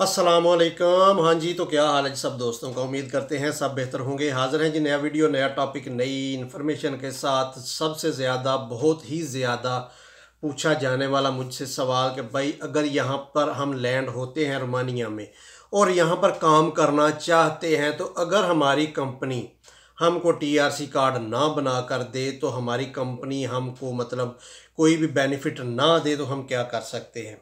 असलम हाँ जी तो क्या हाल है सब दोस्तों का उम्मीद करते हैं सब बेहतर होंगे हाज़िर हैं जी नया वीडियो नया टॉपिक नई इन्फॉर्मेशन के साथ सबसे ज़्यादा बहुत ही ज़्यादा पूछा जाने वाला मुझसे सवाल कि भाई अगर यहाँ पर हम लैंड होते हैं रोमानिया में और यहाँ पर काम करना चाहते हैं तो अगर हमारी कंपनी हमको सी कार्ड ना बना कर दे तो हमारी कंपनी हमको मतलब कोई भी बेनिफिट ना दे तो हम क्या कर सकते हैं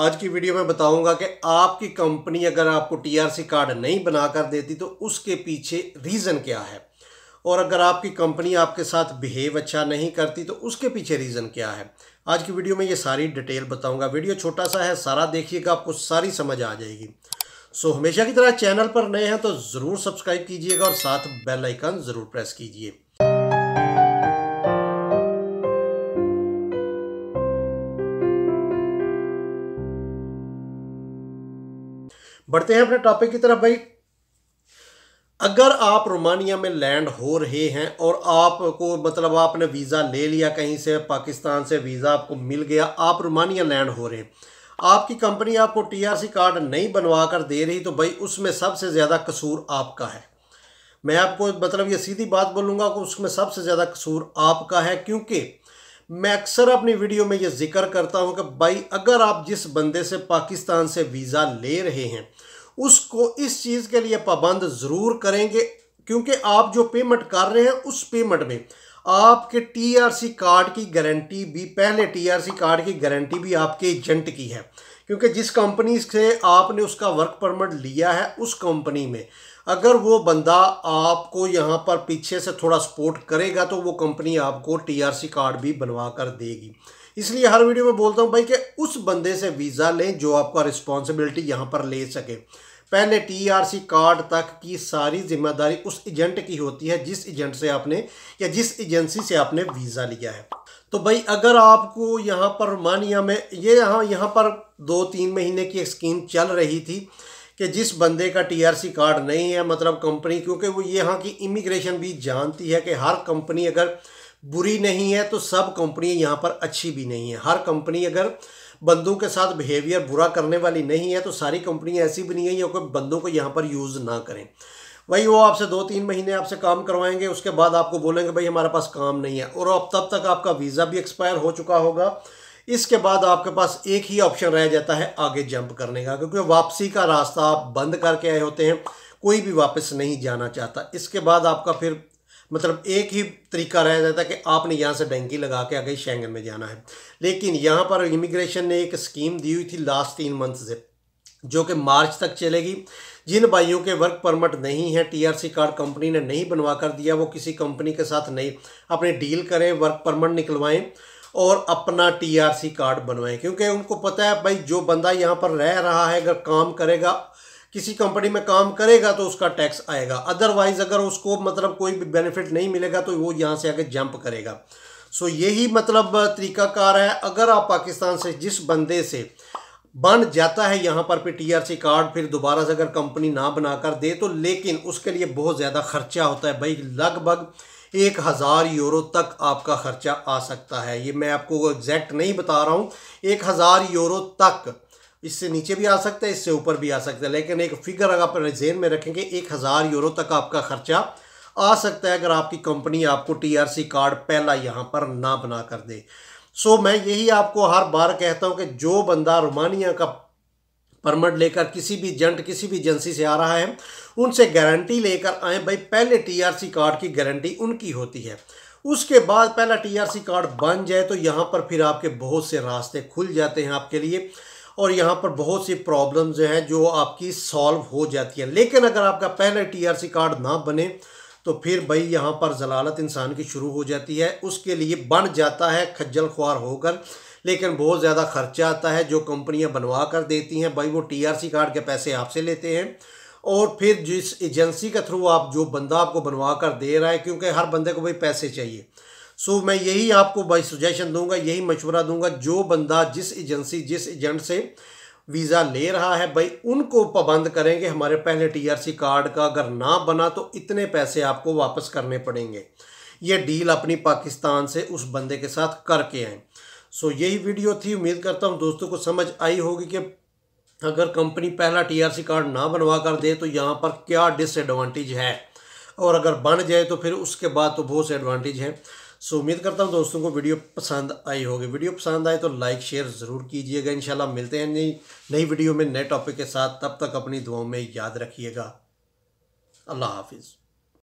आज की वीडियो में बताऊंगा कि आपकी कंपनी अगर आपको टीआरसी कार्ड नहीं बना कर देती तो उसके पीछे रीज़न क्या है और अगर आपकी कंपनी आपके साथ बिहेव अच्छा नहीं करती तो उसके पीछे रीज़न क्या है आज की वीडियो में ये सारी डिटेल बताऊंगा वीडियो छोटा सा है सारा देखिएगा आपको सारी समझ आ जाएगी सो हमेशा की तरह चैनल पर नए हैं तो ज़रूर सब्सक्राइब कीजिएगा और साथ बेलाइकन ज़रूर प्रेस कीजिए बढ़ते हैं अपने टॉपिक की तरफ भाई अगर आप रोमानिया में लैंड हो रहे हैं और आपको मतलब आपने वीज़ा ले लिया कहीं से पाकिस्तान से वीज़ा आपको मिल गया आप रोमानिया लैंड हो रहे हैं आपकी कंपनी आपको टीआरसी कार्ड नहीं बनवा कर दे रही तो भाई उसमें सबसे ज़्यादा कसूर आपका है मैं आपको मतलब ये सीधी बात बोलूँगा कि उसमें सबसे ज़्यादा कसूर आपका है क्योंकि मैं अक्सर अपनी वीडियो में ये जिक्र करता हूँ कि भाई अगर आप जिस बंदे से पाकिस्तान से वीज़ा ले रहे हैं उसको इस चीज़ के लिए पाबंद ज़रूर करेंगे क्योंकि आप जो पेमेंट कर रहे हैं उस पेमेंट में आपके टीआरसी कार्ड की गारंटी भी पहले टीआरसी कार्ड की गारंटी भी आपके एजेंट की है क्योंकि जिस कंपनी से आपने उसका वर्क परमिट लिया है उस कंपनी में अगर वो बंदा आपको यहाँ पर पीछे से थोड़ा सपोर्ट करेगा तो वो कंपनी आपको टीआरसी कार्ड भी बनवा कर देगी इसलिए हर वीडियो में बोलता हूँ भाई कि उस बंदे से वीज़ा लें जो आपका रिस्पॉन्सिबिलिटी यहाँ पर ले सके पहले टीआरसी कार्ड तक की सारी जिम्मेदारी उस एजेंट की होती है जिस एजेंट से आपने या जिस एजेंसी से आपने वीज़ा लिया है तो भाई अगर आपको यहाँ पर मानिया में ये यहाँ यहाँ पर दो तीन महीने की स्कीम चल रही थी कि जिस बंदे का टीआरसी कार्ड नहीं है मतलब कंपनी क्योंकि वो यहाँ की इमिग्रेशन भी जानती है कि हर कंपनी अगर बुरी नहीं है तो सब कंपनी यहाँ पर अच्छी भी नहीं है हर कंपनी अगर बंदों के साथ बिहेवियर बुरा करने वाली नहीं है तो सारी कंपनियाँ ऐसी भी नहीं है या कोई बंदों को यहाँ पर यूज़ ना करें वही वो आपसे दो तीन महीने आपसे काम करवाएंगे उसके बाद आपको बोलेंगे भाई हमारे पास काम नहीं है और अब तब तक आपका वीज़ा भी एक्सपायर हो चुका होगा इसके बाद आपके पास एक ही ऑप्शन रह जाता है आगे जंप करने का क्योंकि वापसी का रास्ता आप बंद करके आए होते हैं कोई भी वापस नहीं जाना चाहता इसके बाद आपका फिर मतलब एक ही तरीका रह जाता है कि आपने यहाँ से डेंकी लगा के आगे शेंगन में जाना है लेकिन यहाँ पर इमिग्रेशन ने एक स्कीम दी हुई थी लास्ट तीन मंथ से जो कि मार्च तक चलेगी जिन भाइयों के वर्क परमिट नहीं है टीआरसी कार्ड कंपनी ने नहीं बनवा कर दिया वो किसी कंपनी के साथ नहीं अपने डील करें वर्क परमिट निकलवाएं और अपना टीआरसी कार्ड बनवाएं क्योंकि उनको पता है भाई जो बंदा यहाँ पर रह रहा है अगर काम करेगा किसी कंपनी में काम करेगा तो उसका टैक्स आएगा अदरवाइज अगर उसको मतलब कोई भी बेनिफिट नहीं मिलेगा तो वो यहाँ से आगे जंप करेगा सो यही मतलब तरीकाकार है अगर आप पाकिस्तान से जिस बंदे से बन जाता है यहाँ पर फिर टीआरसी कार्ड फिर दोबारा से अगर कंपनी ना बनाकर दे तो लेकिन उसके लिए बहुत ज़्यादा खर्चा होता है भाई लगभग एक हज़ार यूरो तक आपका ख़र्चा आ सकता है ये मैं आपको एग्जैक्ट नहीं बता रहा हूँ एक हज़ार यूरो तक इससे नीचे भी आ सकता है इससे ऊपर भी आ सकता है लेकिन एक फिगर अगर आप जेन में रखेंगे एक हज़ार यूरो तक आपका ख़र्चा आ सकता है अगर आपकी कंपनी आपको टीआरसी कार्ड पहला यहाँ पर ना बना कर दे सो मैं यही आपको हर बार कहता हूँ कि जो बंदा रोमानिया का परमिट लेकर किसी भी जंट किसी भी एजेंसी से आ रहा है उनसे गारंटी लेकर आए भाई पहले टीआरसी कार्ड की गारंटी उनकी होती है उसके बाद पहला टीआरसी कार्ड बन जाए तो यहाँ पर फिर आपके बहुत से रास्ते खुल जाते हैं आपके लिए और यहाँ पर बहुत सी प्रॉब्लम जो हैं जो आपकी सॉल्व हो जाती है लेकिन अगर आपका पहले टी कार्ड ना बने तो फिर भाई यहाँ पर जलालत इंसान की शुरू हो जाती है उसके लिए बन जाता है खज्जल ख्वार होकर लेकिन बहुत ज़्यादा खर्चा आता है जो कंपनियाँ बनवा कर देती हैं भाई वो टीआरसी कार्ड के पैसे आपसे लेते हैं और फिर जिस एजेंसी के थ्रू आप जो बंदा आपको बनवा कर दे रहा है क्योंकि हर बंदे को भाई पैसे चाहिए सो मैं यही आपको भाई सजेशन दूंगा यही मशवरा दूंगा जो बंदा जिस एजेंसी जिस एजेंट से वीज़ा ले रहा है भाई उनको पाबंद करेंगे हमारे पहले टीआरसी कार्ड का अगर ना बना तो इतने पैसे आपको वापस करने पड़ेंगे ये डील अपनी पाकिस्तान से उस बंदे के साथ करके आए सो यही वीडियो थी उम्मीद करता हूँ दोस्तों को समझ आई होगी कि अगर कंपनी पहला टीआरसी कार्ड ना बनवा कर दे तो यहाँ पर क्या डिसएडवांटेज है और अगर बन जाए तो फिर उसके बाद तो बहुत से एडवांटेज हैं सो उम्मीद करता हूँ दोस्तों को वीडियो पसंद आई होगी वीडियो पसंद आए तो लाइक शेयर ज़रूर कीजिएगा इंशाल्लाह मिलते हैं नई नई वीडियो में नए टॉपिक के साथ तब तक अपनी दुआओं में याद रखिएगा अल्लाह हाफिज़